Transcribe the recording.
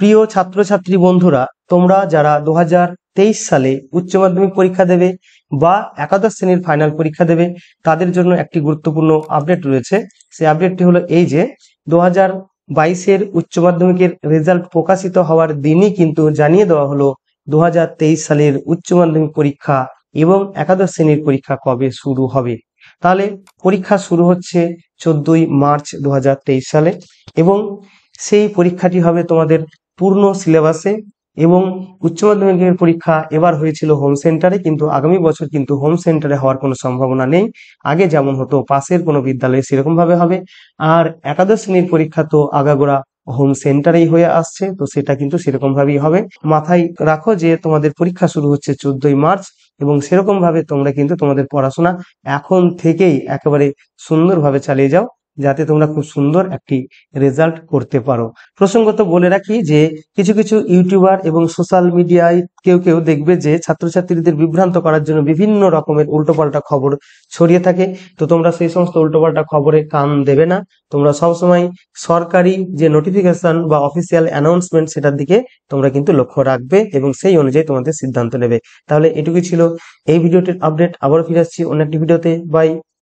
প্রিয় ছাত্রছাত্রী বন্ধুরা তোমরা যারা দু তেইশ সালে উচ্চ মাধ্যমিক পরীক্ষা দেবে বা একাদশ শ্রেণীর ফাইনাল পরীক্ষা দেবে তাদের জন্য একটি গুরুত্বপূর্ণ আপডেট রয়েছে সেই আপডেটটি হলো এই যে দু হাজার বাইশের উচ্চ মাধ্যমিকের রেজাল্ট প্রকাশিত হওয়ার দিনই কিন্তু জানিয়ে দেওয়া হলো দু সালের উচ্চ মাধ্যমিক পরীক্ষা এবং একাদশ শ্রেণীর পরীক্ষা কবে শুরু হবে তাহলে পরীক্ষা শুরু হচ্ছে চোদ্দই মার্চ দু সালে এবং সেই পরীক্ষাটি হবে তোমাদের পূর্ণ সিলেবাসে এবং উচ্চ মাধ্যমিকের পরীক্ষা এবার হয়েছিল হোম সেন্টারে কিন্তু আগামী বছর কিন্তু হোম সেন্টারে হওয়ার কোনো সম্ভাবনা নেই আগে যেমন হতো পাশের কোনো বিদ্যালয়ে সেরকমভাবে হবে আর একাদশ শ্রেণীর পরীক্ষা তো আগাগোড়া হোম সেন্টারেই হয়ে আসছে তো সেটা কিন্তু সেরকম ভাবেই হবে মাথায় রাখো যে তোমাদের পরীক্ষা শুরু হচ্ছে চোদ্দই মার্চ এবং সেরকম ভাবে তোমরা কিন্তু তোমাদের পড়াশোনা এখন থেকেই একেবারে সুন্দরভাবে চালিয়ে যাও যাতে তোমরা খুব সুন্দর একটি রেজাল্ট করতে পারো প্রসঙ্গত বলে রাখি যে কিছু কিছু ইউটিউবার এবং সোশ্যাল মিডিয়ায় কেউ কেউ দেখবে যে ছাত্রছাত্রীদের বিভ্রান্ত করার জন্য বিভিন্ন রকমের উল্টোপাল্টা খবর ছড়িয়ে থাকে তো তোমরা সেই সমস্ত উল্টোপাল্টা খবরে কান দেবে না তোমরা সবসময় সরকারি যে নোটিফিকেশন বা অফিসিয়াল অ্যানাউন্সমেন্ট সেটার দিকে তোমরা কিন্তু লক্ষ্য রাখবে এবং সেই অনুযায়ী তোমাদের সিদ্ধান্ত নেবে তাহলে এটুকুই ছিল এই ভিডিওটির আপডেট আবার ফিরে আসছি অন্য একটি ভিডিওতে বাই